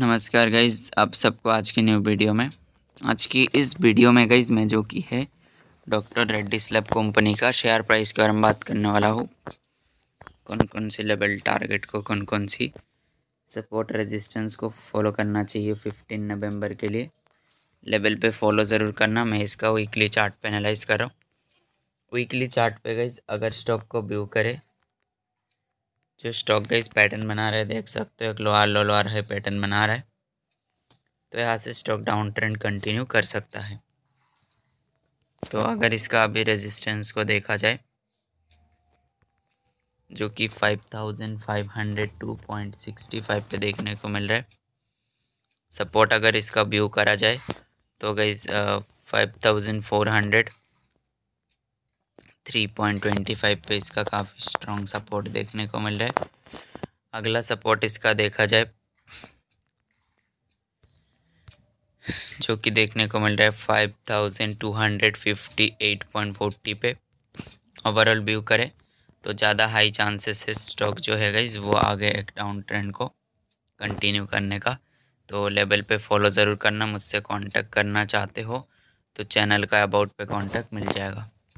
नमस्कार गाइज आप सबको आज की न्यू वीडियो में आज की इस वीडियो में गाइज मैं जो की है डॉक्टर रेड्डी स्लैब कंपनी का शेयर प्राइस के बारे में बात करने वाला हूँ कौन कौन सी लेवल टारगेट को कौन कौन सी सपोर्ट रेजिस्टेंस को फॉलो करना चाहिए फिफ्टीन नवंबर के लिए लेवल पे फॉलो ज़रूर करना मैं इसका वीकली चार्ट पे एनालाइज कर रहा हूँ वीकली चार्ट पे गाइज अगर स्टॉक को व्यू करे जो स्टॉक का इस पैटर्न बना रहे देख सकते हो एक lower low lower high pattern बना रहा है तो यहाँ से स्टॉक डाउन ट्रेंड कंटिन्यू कर सकता है तो अगर इसका अभी रेजिस्टेंस को देखा जाए जो कि five thousand five hundred two point sixty five पे देखने को मिल रहा है सपोर्ट अगर इसका व्यू करा जाए तो अगर five thousand four hundred three point twenty five पे इसका काफ़ी स्ट्रॉन्ग सपोर्ट देखने को मिल रहा है अगला सपोर्ट इसका देखा जाए जो कि देखने को मिल रहा है five thousand two hundred fifty eight point forty पे ओवरऑल व्यू करें तो ज़्यादा हाई चांसेस है स्टॉक जो है गई वो आगे एक डाउन ट्रेंड को कंटिन्यू करने का तो लेवल पे फॉलो ज़रूर करना मुझसे कांटेक्ट करना चाहते हो तो चैनल का अबाउट पे कांटेक्ट मिल जाएगा